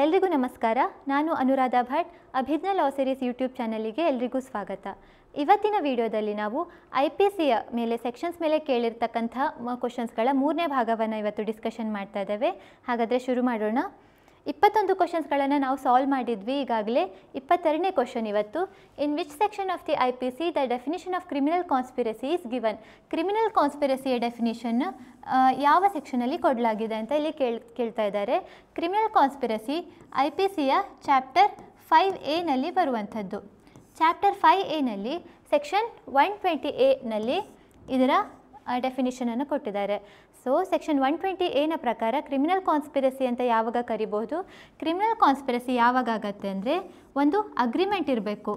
ಎಲ್ರಿಗೂ ನಮಸ್ಕಾರ ನಾನು Anuradha Bhat Abhijna law series YouTube ಚಾನಲಿಗೆ ಎಲ್ರಿಗೂ ಸ್ವಾಗತ ಇವತ್ತಿನ ವಿಡಿಯೋದಲ್ಲಿ ನಾವು ಐ ಪಿ ಸಿಯ ಮೇಲೆ ಸೆಕ್ಷನ್ಸ್ ಮೇಲೆ ಕೇಳಿರ್ತಕ್ಕಂಥ ಕ್ವಶನ್ಸ್ಗಳ ಮೂರನೇ ಭಾಗವನ್ನು ಇವತ್ತು ಡಿಸ್ಕಷನ್ ಮಾಡ್ತಾ ಇದ್ದೇವೆ ಹಾಗಾದರೆ ಶುರು ಮಾಡೋಣ ಇಪ್ಪತ್ತೊಂದು ಕ್ವಶನ್ಸ್ಗಳನ್ನು ನಾವು ಸಾಲ್ವ್ ಮಾಡಿದ್ವಿ ಈಗಾಗಲೇ ಇಪ್ಪತ್ತೆರಡನೇ ಕ್ವಶನ್ ಇವತ್ತು in which section of the I P C the definition of criminal conspiracy is given criminal ಕಾನ್ಸ್ಪಿರಸಿಯ ಡೆಫಿನಿಷನ್ ಯಾವ ಸೆಕ್ಷನಲ್ಲಿ ಕೊಡಲಾಗಿದೆ ಅಂತ ಇಲ್ಲಿ ಕೇಳ್ ಕೇಳ್ತಾ ಇದ್ದಾರೆ ಕ್ರಿಮಿನಲ್ ಕಾನ್ಸ್ಪಿರಸಿ ಐ ಪಿ ಸಿಯ ಚಾಪ್ಟರ್ ಫೈವ್ ಎನಲ್ಲಿ ಬರುವಂಥದ್ದು ಚಾಪ್ಟರ್ ಫೈವ್ ಎನಲ್ಲಿ ಸೆಕ್ಷನ್ ಒನ್ ಟ್ವೆಂಟಿ ಎನಲ್ಲಿ ಇದರ ಅನ್ನು ಕೊಟ್ಟಿದ್ದಾರೆ ಸೊ ಸೆಕ್ಷನ್ ಒನ್ ಟ್ವೆಂಟಿ ಎನ ಪ್ರಕಾರ ಕ್ರಿಮಿನಲ್ ಕಾನ್ಸ್ಪಿರಸಿ ಅಂತ ಯಾವಾಗ ಕರಿಬಹುದು ಕ್ರಿಮಿನಲ್ ಕಾನ್ಸ್ಪಿರಸಿ ಯಾವಾಗ ಆಗತ್ತೆ ಅಂದರೆ ಒಂದು ಅಗ್ರಿಮೆಂಟ್ ಇರಬೇಕು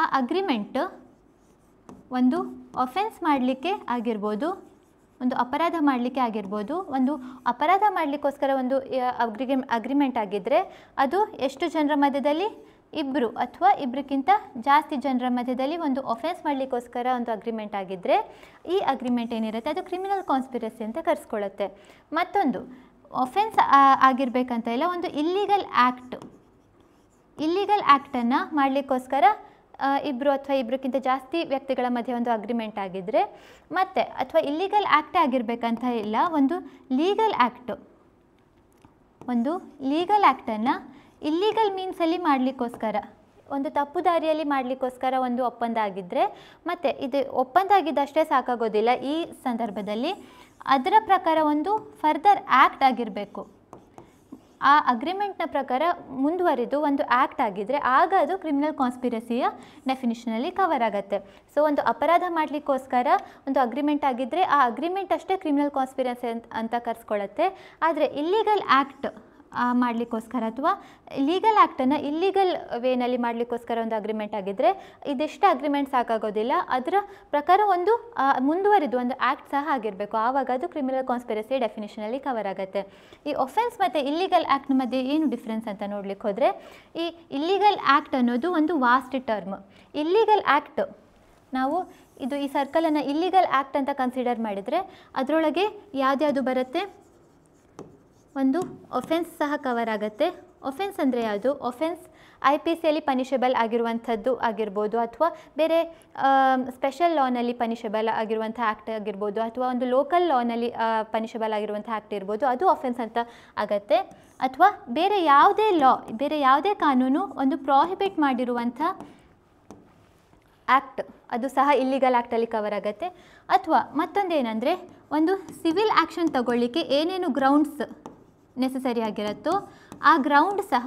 ಆ ಅಗ್ರಿಮೆಂಟ್ ಒಂದು ಅಫೆನ್ಸ್ ಮಾಡಲಿಕ್ಕೆ ಆಗಿರ್ಬೋದು ಒಂದು ಅಪರಾಧ ಮಾಡಲಿಕ್ಕೆ ಆಗಿರ್ಬೋದು ಒಂದು ಅಪರಾಧ ಮಾಡಲಿಕ್ಕೋಸ್ಕರ ಒಂದು ಅಗ್ರಿಗೆ ಅಗ್ರಿಮೆಂಟ್ ಆಗಿದ್ದರೆ ಅದು ಎಷ್ಟು ಜನರ ಮಧ್ಯದಲ್ಲಿ ಇಬ್ಬರು ಅಥವಾ ಇಬ್ಬರಿಗಿಂತ ಜಾಸ್ತಿ ಜನರ ಮಧ್ಯದಲ್ಲಿ ಒಂದು ಒಫೆನ್ಸ್ ಮಾಡಲಿಕ್ಕೋಸ್ಕರ ಒಂದು ಅಗ್ರಿಮೆಂಟ್ ಆಗಿದ್ದರೆ ಈ ಅಗ್ರಿಮೆಂಟ್ ಏನಿರುತ್ತೆ ಅದು ಕ್ರಿಮಿನಲ್ ಕಾನ್ಸ್ಪಿರಸಿ ಅಂತ ಕರೆಸ್ಕೊಳ್ಳುತ್ತೆ ಮತ್ತೊಂದು ಒಫೆನ್ಸ್ ಆಗಿರಬೇಕಂತ ಇಲ್ಲ ಒಂದು ಇಲ್ಲಿಗಲ್ ಆ್ಯಕ್ಟ್ ಇಲ್ಲಿಗಲ್ ಆ್ಯಕ್ಟನ್ನು ಮಾಡಲಿಕ್ಕೋಸ್ಕರ ಇಬ್ಬರು ಅಥವಾ ಇಬ್ಬರಿಗಿಂತ ಜಾಸ್ತಿ ವ್ಯಕ್ತಿಗಳ ಮಧ್ಯೆ ಒಂದು ಅಗ್ರಿಮೆಂಟ್ ಆಗಿದ್ದರೆ ಮತ್ತು ಅಥವಾ ಇಲ್ಲಿಗಲ್ ಆ್ಯಕ್ಟ್ ಆಗಿರಬೇಕಂತ ಇಲ್ಲ ಒಂದು ಲೀಗಲ್ ಆ್ಯಕ್ಟು ಒಂದು ಲೀಗಲ್ ಆ್ಯಕ್ಟನ್ನು ಇಲ್ಲೀಗಲ್ ಮೀನ್ಸಲ್ಲಿ ಮಾಡಲಿಕ್ಕೋಸ್ಕರ ಒಂದು ತಪ್ಪು ದಾರಿಯಲ್ಲಿ ಮಾಡಲಿಕ್ಕೋಸ್ಕರ ಒಂದು ಒಪ್ಪಂದ ಆಗಿದ್ದರೆ ಮತ್ತು ಇದು ಒಪ್ಪಂದ ಆಗಿದ್ದಷ್ಟೇ ಸಾಕಾಗೋದಿಲ್ಲ ಈ ಸಂದರ್ಭದಲ್ಲಿ ಅದರ ಪ್ರಕಾರ ಒಂದು ಫರ್ದರ್ ಆ್ಯಕ್ಟ್ ಆಗಿರಬೇಕು ಆ ಅಗ್ರಿಮೆಂಟ್ನ ಪ್ರಕಾರ ಮುಂದುವರಿದು ಒಂದು ಆ್ಯಕ್ಟ್ ಆಗಿದ್ದರೆ ಆಗ ಅದು ಕ್ರಿಮಿನಲ್ ಕಾನ್ಸ್ಪಿರಸಿಯ ಡೆಫಿನಿಷನಲ್ಲಿ ಕವರ್ ಆಗುತ್ತೆ ಸೊ ಒಂದು ಅಪರಾಧ ಮಾಡಲಿಕ್ಕೋಸ್ಕರ ಒಂದು ಅಗ್ರಿಮೆಂಟ್ ಆಗಿದ್ದರೆ ಆ ಅಗ್ರಿಮೆಂಟ್ ಅಷ್ಟೇ ಕ್ರಿಮಿನಲ್ ಕಾನ್ಸ್ಪಿರಸಿ ಅಂತ ಅಂತ ಕರೆಸ್ಕೊಳ್ಳುತ್ತೆ ಆದರೆ ಇಲ್ಲಿಗಲ್ ಆ್ಯಕ್ಟ್ ಮಾಡಲಿಕ್ಕೋಸ್ಕರ ಅಥವಾ ಲೀಗಲ್ ಆ್ಯಕ್ಟನ್ನು ಇಲ್ಲೀಗಲ್ ವೇನಲ್ಲಿ ಮಾಡಲಿಕ್ಕೋಸ್ಕರ ಒಂದು ಅಗ್ರಿಮೆಂಟ್ ಆಗಿದ್ದರೆ ಇದೆಷ್ಟು ಅಗ್ರಿಮೆಂಟ್ ಸಾಕಾಗೋದಿಲ್ಲ ಅದರ ಪ್ರಕಾರ ಒಂದು ಮುಂದುವರಿದು ಒಂದು ಆ್ಯಕ್ಟ್ ಸಹ ಆಗಿರಬೇಕು ಆವಾಗ ಅದು ಕ್ರಿಮಿನಲ್ ಕಾನ್ಸ್ಪಿರಸಿ ಡೆಫಿನೇಷನಲ್ಲಿ ಕವರ್ ಆಗುತ್ತೆ ಈ ಒಫೆನ್ಸ್ ಮತ್ತು ಇಲ್ಲಿಗಲ್ ಆ್ಯಕ್ಟ್ನ ಮಧ್ಯೆ ಏನು ಡಿಫ್ರೆನ್ಸ್ ಅಂತ ನೋಡಲಿಕ್ಕೆ ಹೋದರೆ ಈ ಇಲ್ಲಿಗಲ್ ಆ್ಯಕ್ಟ್ ಅನ್ನೋದು ಒಂದು ವಾಸ್ಟ್ ಟರ್ಮ್ ಇಲ್ಲಿಗಲ್ ಆ್ಯಕ್ಟ್ ನಾವು ಇದು ಈ ಸರ್ಕಲನ್ನು ಇಲ್ಲಿಗಲ್ ಆ್ಯಕ್ಟ್ ಅಂತ ಕನ್ಸಿಡರ್ ಮಾಡಿದರೆ ಅದರೊಳಗೆ ಯಾವುದ್ಯಾವುದು ಬರುತ್ತೆ ಒಂದು ಒಫೆನ್ಸ್ ಸಹ ಕವರ್ ಆಗುತ್ತೆ ಒಫೆನ್ಸ್ ಅಂದರೆ ಯಾವುದು ಒಫೆನ್ಸ್ ಐ ಪಿ ಸಿಯಲ್ಲಿ ಪನಿಷಬಲ್ ಆಗಿರುವಂಥದ್ದು ಆಗಿರ್ಬೋದು ಅಥವಾ ಬೇರೆ ಸ್ಪೆಷಲ್ ಲಾನಲ್ಲಿ ಪನಿಷಬಲ್ ಆಗಿರುವಂಥ ಆ್ಯಕ್ಟ್ ಆಗಿರ್ಬೋದು ಅಥವಾ ಒಂದು ಲೋಕಲ್ ಲಾನಲ್ಲಿ ಪನಿಷಬಲ್ ಆಗಿರುವಂಥ ಆ್ಯಕ್ಟ್ ಇರ್ಬೋದು ಅದು ಒಫೆನ್ಸ್ ಅಂತ ಆಗತ್ತೆ ಅಥವಾ ಬೇರೆ ಯಾವುದೇ ಲಾ ಬೇರೆ ಯಾವುದೇ ಕಾನೂನು ಒಂದು ಪ್ರಾಹಿಬಿಟ್ ಮಾಡಿರುವಂಥ ಆ್ಯಕ್ಟ್ ಅದು ಸಹ ಇಲ್ಲಿಗಲ್ ಆ್ಯಕ್ಟಲ್ಲಿ ಕವರ್ ಆಗುತ್ತೆ ಅಥವಾ ಮತ್ತೊಂದೇನೆಂದರೆ ಒಂದು ಸಿವಿಲ್ ಆ್ಯಕ್ಷನ್ ತಗೊಳ್ಳಿಕ್ಕೆ ಏನೇನು ಗ್ರೌಂಡ್ಸ್ ನೆಸಸರಿ ಆಗಿರುತ್ತೋ ಆ ಗ್ರೌಂಡ್ ಸಹ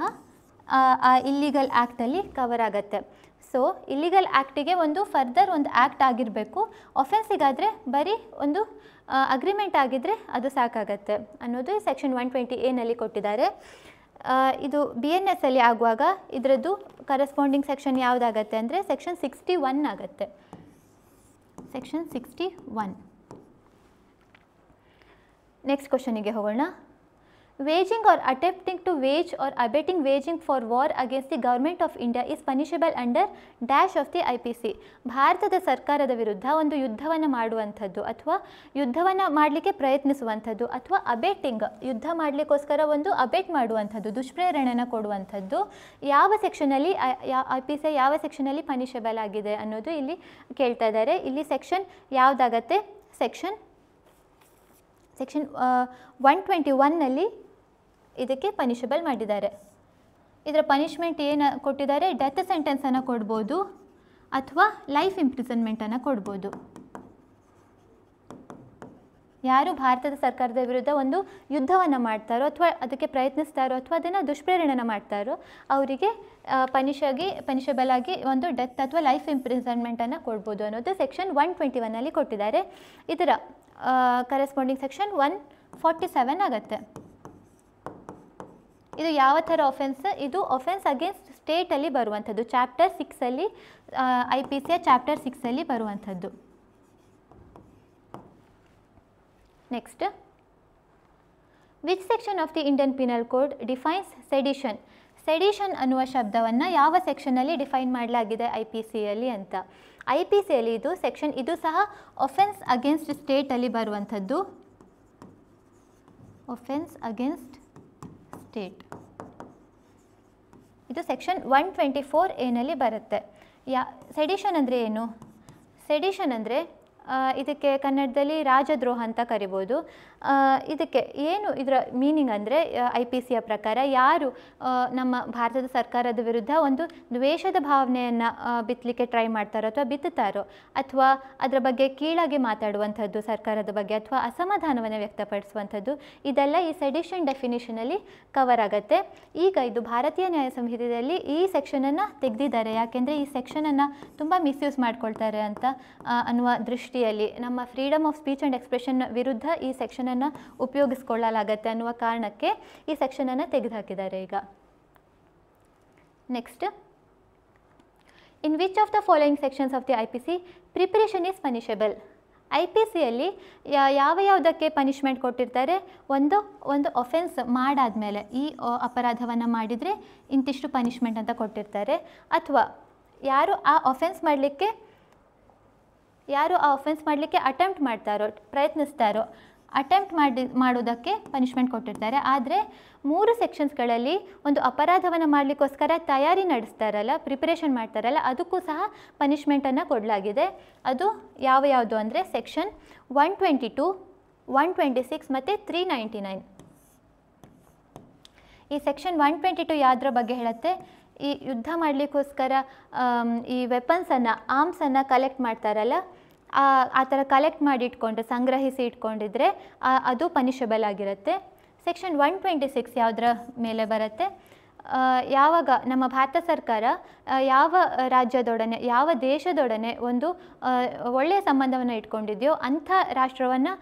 ಆ ಇಲ್ಲಿಗಲ್ ಆ್ಯಕ್ಟಲ್ಲಿ ಕವರ್ ಆಗುತ್ತೆ ಸೊ ಇಲ್ಲಿಗಲ್ ಆ್ಯಕ್ಟಿಗೆ ಒಂದು ಫರ್ದರ್ ಒಂದು ಆ್ಯಕ್ಟ್ ಆಗಿರಬೇಕು ಒಫೆನ್ಸಿಗಾದರೆ ಬರೀ ಒಂದು ಅಗ್ರಿಮೆಂಟ್ ಆಗಿದ್ದರೆ ಅದು ಸಾಕಾಗತ್ತೆ ಅನ್ನೋದು ಸೆಕ್ಷನ್ ಒನ್ ಟ್ವೆಂಟಿ ಎನಲ್ಲಿ ಕೊಟ್ಟಿದ್ದಾರೆ ಇದು ಬಿ ಎನ್ ಎಸ್ ಅಲ್ಲಿ ಆಗುವಾಗ ಇದರದ್ದು ಕರೆಸ್ಪಾಂಡಿಂಗ್ ಸೆಕ್ಷನ್ ಯಾವುದಾಗತ್ತೆ ಅಂದರೆ ಸೆಕ್ಷನ್ ಸಿಕ್ಸ್ಟಿ ಒನ್ ಆಗತ್ತೆ ಸೆಕ್ಷನ್ ಸಿಕ್ಸ್ಟಿ ಒನ್ ನೆಕ್ಸ್ಟ್ ಕ್ವಶನಿಗೆ ಹೋಗೋಣ Waging or attempting to wage or abetting waging for war against the government of India is punishable under dash of the IPC. ಭಾರತದ ಸರ್ಕಾರದ ವಿರುದ್ಧ ಒಂದು ಯುದ್ಧವನ್ನು ಮಾಡುವಂಥದ್ದು ಅಥವಾ ಯುದ್ಧವನ್ನು ಮಾಡಲಿಕ್ಕೆ ಪ್ರಯತ್ನಿಸುವಂಥದ್ದು ಅಥವಾ ಅಬೇಟಿಂಗ್ ಯುದ್ಧ ಮಾಡಲಿಕ್ಕೋಸ್ಕರ ಒಂದು ಅಬೆಟ್ ಮಾಡುವಂಥದ್ದು ದುಷ್ಪ್ರೇರಣೆಯನ್ನು ಕೊಡುವಂಥದ್ದು ಯಾವ ಸೆಕ್ಷನಲ್ಲಿ ಐ ಪಿ ಸಿ ಯಾವ ಸೆಕ್ಷನಲ್ಲಿ ಪನಿಷಬಲ್ ಆಗಿದೆ ಅನ್ನೋದು ಇಲ್ಲಿ ಕೇಳ್ತಾ ಇದ್ದಾರೆ ಇಲ್ಲಿ ಸೆಕ್ಷನ್ ಯಾವುದಾಗತ್ತೆ ಸೆಕ್ಷನ್ ಸೆಕ್ಷನ್ ಒನ್ ಟ್ವೆಂಟಿ ಒನ್ನಲ್ಲಿ ಇದಕ್ಕೆ ಪನಿಷಬಲ್ ಮಾಡಿದ್ದಾರೆ ಇದರ ಪನಿಷ್ಮೆಂಟ್ ಏನು ಕೊಟ್ಟಿದ್ದಾರೆ ಡೆತ್ ಸೆಂಟೆನ್ಸನ್ನು ಕೊಡ್ಬೋದು ಅಥವಾ ಲೈಫ್ ಇಂಪ್ರಿಸನ್ಮೆಂಟನ್ನು ಕೊಡ್ಬೋದು ಯಾರು ಭಾರತದ ಸರ್ಕಾರದ ವಿರುದ್ಧ ಒಂದು ಯುದ್ಧವನ್ನು ಮಾಡ್ತಾರೋ ಅಥವಾ ಅದಕ್ಕೆ ಪ್ರಯತ್ನಿಸ್ತಾರೋ ಅಥವಾ ಅದನ್ನು ದುಷ್ಪ್ರೇರಣೆ ಮಾಡ್ತಾರೋ ಅವರಿಗೆ ಪನಿಷಾಗಿ ಪನಿಷಬಲ್ ಆಗಿ ಒಂದು ಡೆತ್ ಅಥವಾ ಲೈಫ್ ಇಂಪ್ರಿಸನ್ಮೆಂಟನ್ನು ಕೊಡ್ಬೋದು ಅನ್ನೋದು ಸೆಕ್ಷನ್ ಒನ್ ಟ್ವೆಂಟಿ ಒನ್ನಲ್ಲಿ ಕೊಟ್ಟಿದ್ದಾರೆ ಇದರ corresponding section one forty seven ಆಗುತ್ತೆ ಇದು ಯಾವ ಥರ ಒಫೆನ್ಸ್ ಇದು ಒಫೆನ್ಸ್ ಅಗೇನ್ಸ್ಟ್ ಸ್ಟೇಟಲ್ಲಿ ಬರುವಂಥದ್ದು ಚಾಪ್ಟರ್ ಸಿಕ್ಸಲ್ಲಿ ಐ ಪಿ ಸಿಯ ಚಾಪ್ಟರ್ ಸಿಕ್ಸಲ್ಲಿ ಬರುವಂಥದ್ದು next which section of the Indian Penal Code defines sedition sedition ಅನ್ನುವ ಶಬ್ದವನ್ನು ಯಾವ ಸೆಕ್ಷನಲ್ಲಿ ಡಿಫೈನ್ ಮಾಡಲಾಗಿದೆ ಐ ಪಿ ಸಿಯಲ್ಲಿ ಅಂತ ಐ ಪಿ ಸಿಯಲ್ಲಿ ಇದು ಸೆಕ್ಷನ್ ಇದು ಸಹ ಒಫೆನ್ಸ್ ಅಗೇನ್ಸ್ಟ್ ಸ್ಟೇಟಲ್ಲಿ ಬರುವಂಥದ್ದು ಒಫೆನ್ಸ್ ಅಗೇನ್ಸ್ಟ್ ಇದು ಸೆಕ್ಷನ್ 124 ಟ್ವೆಂಟಿ ಫೋರ್ ಎನಲ್ಲಿ ಬರುತ್ತೆ ಯಾ ಸೆಡಿಷನ್ ಅಂದರೆ ಏನು ಸೆಡಿಷನ್ ಅಂದರೆ ಇದಕ್ಕೆ ಕನ್ನಡದಲ್ಲಿ ರಾಜದ್ರೋಹ ಅಂತ ಕರಿಬೋದು ಇದಕ್ಕೆ ಏನು ಇದರ ಮೀನಿಂಗ್ ಅಂದರೆ ಐ ಪಿ ಸಿಯ ಪ್ರಕಾರ ಯಾರು ನಮ್ಮ ಭಾರತದ ಸರ್ಕಾರದ ವಿರುದ್ಧ ಒಂದು ದ್ವೇಷದ ಭಾವನೆಯನ್ನು ಬಿತ್ತಲಿಕ್ಕೆ ಟ್ರೈ ಮಾಡ್ತಾರೋ ಅಥವಾ ಬಿತ್ತುತ್ತಾರೋ ಅಥವಾ ಅದರ ಬಗ್ಗೆ ಕೀಳಾಗಿ ಮಾತಾಡುವಂಥದ್ದು ಸರ್ಕಾರದ ಬಗ್ಗೆ ಅಥವಾ ಅಸಮಾಧಾನವನ್ನು ವ್ಯಕ್ತಪಡಿಸುವಂಥದ್ದು ಇದೆಲ್ಲ ಈ ಸೆಡಿಷನ್ ಡೆಫಿನಿಷನಲ್ಲಿ ಕವರ್ ಆಗುತ್ತೆ ಈಗ ಇದು ಭಾರತೀಯ ನ್ಯಾಯ ಸಂಹಿತೆಯಲ್ಲಿ ಈ ಸೆಕ್ಷನನ್ನು ತೆಗೆದಿದ್ದಾರೆ ಯಾಕೆಂದರೆ ಈ ಸೆಕ್ಷನನ್ನು ತುಂಬ ಮಿಸ್ಯೂಸ್ ಮಾಡ್ಕೊಳ್ತಾರೆ ಅಂತ ಅನ್ನುವ ದೃಷ್ಟಿಯಲ್ಲಿ ನಮ್ಮ freedom of speech and expression ವಿರುದ್ಧ ಈ ಸೆಕ್ಷನ್ ಸೆಕ್ಷನನ್ನು ಉಪಯೋಗಿಸ್ಕೊಳ್ಳಲಾಗತ್ತೆ ಅನ್ನುವ ಕಾರಣಕ್ಕೆ ಈ ಸೆಕ್ಷನನ್ನು ತೆಗೆದುಹಾಕಿದ್ದಾರೆ ಈಗ next in which of the following sections of the I P C preparation is punishable I P ಸಿಯಲ್ಲಿ ಯಾವ ಯಾವುದಕ್ಕೆ ಪನಿಷ್ಮೆಂಟ್ ಕೊಟ್ಟಿರ್ತಾರೆ ಒಂದು ಒಂದು ಅಫೆನ್ಸ್ ಮಾಡಾದ ಮೇಲೆ ಈ ಅಪರಾಧವನ್ನು ಮಾಡಿದರೆ ಇಂತಿಷ್ಟು ಪನಿಷ್ಮೆಂಟ್ ಅಂತ ಕೊಟ್ಟಿರ್ತಾರೆ ಅಥವಾ ಯಾರು ಆ ಅಫೆನ್ಸ್ ಮಾಡಲಿಕ್ಕೆ ಯಾರು ಆ ಅಫೆನ್ಸ್ ಮಾಡಲಿಕ್ಕೆ ಅಟೆಂಪ್ಟ್ ಮಾಡ್ತಾರೋ ಪ್ರಯತ್ನಿಸ್ತಾರೋ ಅಟೆಂಪ್ಟ್ ಮಾಡಿ ಮಾಡೋದಕ್ಕೆ ಪನಿಷ್ಮೆಂಟ್ ಕೊಟ್ಟಿರ್ತಾರೆ ಆದರೆ ಮೂರು ಸೆಕ್ಷನ್ಸ್ಗಳಲ್ಲಿ ಒಂದು ಅಪರಾಧವನ್ನು ಮಾಡಲಿಕ್ಕೋಸ್ಕರ ತಯಾರಿ ನಡೆಸ್ತಾರಲ್ಲ ಪ್ರಿಪರೇಷನ್ ಮಾಡ್ತಾರಲ್ಲ ಅದಕ್ಕೂ ಸಹ ಪನಿಷ್ಮೆಂಟನ್ನು ಕೊಡಲಾಗಿದೆ ಅದು ಯಾವ ಯಾವುದು ಅಂದರೆ section one twenty two one twenty six ಮತ್ತು ತ್ರೀ ನೈಂಟಿ ನೈನ್ ಈ ಸೆಕ್ಷನ್ ಒನ್ ಟ್ವೆಂಟಿ ಟು ಯಾವುದ್ರ ಬಗ್ಗೆ ಹೇಳುತ್ತೆ ಈ ಯುದ್ಧ ಮಾಡಲಿಕ್ಕೋಸ್ಕರ ಈ ವೆಪನ್ಸನ್ನು ಆರ್ಮ್ಸನ್ನು ಕಲೆಕ್ಟ್ ಮಾಡ್ತಾರಲ್ಲ ಆ ಥರ ಕಲೆಕ್ಟ್ ಮಾಡಿ ಇಟ್ಕೊಂಡು ಸಂಗ್ರಹಿಸಿ ಇಟ್ಕೊಂಡಿದ್ರೆ ಅದು ಪನಿಷಬಲ್ ಆಗಿರುತ್ತೆ ಸೆಕ್ಷನ್ ಒನ್ ಟ್ವೆಂಟಿ ಸಿಕ್ಸ್ ಯಾವುದರ ಮೇಲೆ ಬರುತ್ತೆ ಯಾವಾಗ ನಮ್ಮ ಭಾರತ ಸರ್ಕಾರ ಯಾವ ರಾಜ್ಯದೊಡನೆ ಯಾವ ದೇಶದೊಡನೆ ಒಂದು ಒಳ್ಳೆಯ ಸಂಬಂಧವನ್ನು ಇಟ್ಕೊಂಡಿದೆಯೋ ಅಂಥ ರಾಷ್ಟ್ರವನ್ನು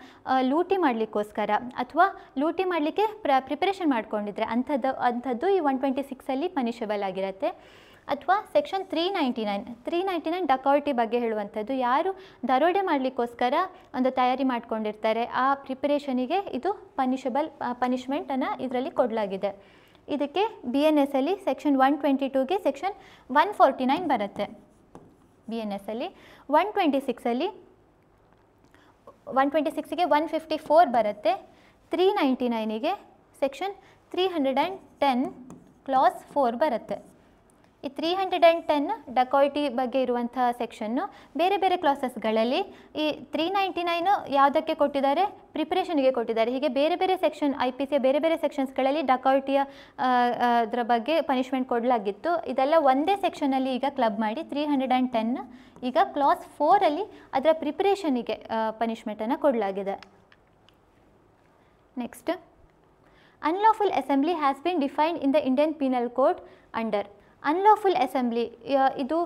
ಲೂಟಿ ಮಾಡಲಿಕ್ಕೋಸ್ಕರ ಅಥವಾ ಲೂಟಿ ಮಾಡಲಿಕ್ಕೆ ಪ್ರ ಪ್ರಿಪರೇಷನ್ ಮಾಡ್ಕೊಂಡಿದ್ರೆ ಅಂಥದ್ದು ಅಂಥದ್ದು ಈ ಒನ್ ಟ್ವೆಂಟಿ ಸಿಕ್ಸಲ್ಲಿ ಪನಿಷಬಲ್ ಆಗಿರುತ್ತೆ ಅಥವಾ section three ninety nine three ninety nine dacoity ಬಗ್ಗೆ ಹೇಳುವಂಥದ್ದು ಯಾರು ದರೋಡೆ ಮಾಡಲಿಕ್ಕೋಸ್ಕರ ಒಂದು ತಯಾರಿ ಮಾಡಿಕೊಂಡಿರ್ತಾರೆ ಆ ಪ್ರಿಪರೇಷನಿಗೆ ಇದು ಪನಿಷಬಲ್ ಪನಿಷ್ಮೆಂಟನ್ನು ಇದರಲ್ಲಿ ಕೊಡಲಾಗಿದೆ ಇದಕ್ಕೆ ಬಿ ಎನ್ ಎಸ್ಸಲ್ಲಿ ಸೆಕ್ಷನ್ ಒನ್ ಟ್ವೆಂಟಿ ಟೂಗೆ ಸೆಕ್ಷನ್ ಒನ್ ಫೋರ್ಟಿ ನೈನ್ ಬರುತ್ತೆ ಬಿ ಎನ್ ಎಸ್ ಅಲ್ಲಿ ಒನ್ ಟ್ವೆಂಟಿ ಸಿಕ್ಸಲ್ಲಿ ಒನ್ ಟ್ವೆಂಟಿ ಸಿಕ್ಸಿಗೆ ಒನ್ ಫಿಫ್ಟಿ ಫೋರ್ ಬರುತ್ತೆ ತ್ರೀ ನೈಂಟಿ ನೈನಿಗೆ section three hundred and ten clause four ಬರುತ್ತೆ ಈ three hundred and ten dacoity ಬಗ್ಗೆ ಇರುವಂಥ ಸೆಕ್ಷನ್ನು ಬೇರೆ ಬೇರೆ ಕ್ಲಾಸಸ್ಗಳಲ್ಲಿ ಈ ತ್ರೀ ನೈಂಟಿ ನೈನು ಯಾವುದಕ್ಕೆ ಕೊಟ್ಟಿದ್ದಾರೆ ಪ್ರಿಪ್ರೇಷನ್ಗೆ ಕೊಟ್ಟಿದ್ದಾರೆ ಹೀಗೆ ಬೇರೆ ಬೇರೆ ಸೆಕ್ಷನ್ ಐ ಪಿ ಸಿಯ ಬೇರೆ ಬೇರೆ ಸೆಕ್ಷನ್ಸ್ಗಳಲ್ಲಿ ಡಕೌಟಿಯ ಅದರ ಬಗ್ಗೆ ಪನಿಷ್ಮೆಂಟ್ ಕೊಡಲಾಗಿತ್ತು ಇದೆಲ್ಲ ಒಂದೇ ಸೆಕ್ಷನಲ್ಲಿ ಈಗ ಕ್ಲಬ್ ಮಾಡಿ ತ್ರೀ ಹಂಡ್ರೆಡ್ ಆ್ಯಂಡ್ ಟೆನ್ ಈಗ ಕ್ಲಾಸ್ ಫೋರಲ್ಲಿ ಅದರ ಪ್ರಿಪ್ರೇಷನಿಗೆ ಪನಿಷ್ಮೆಂಟನ್ನು ಕೊಡಲಾಗಿದೆ next unlawful assembly has been defined in the Indian Penal Code under unlawful assembly ಇದು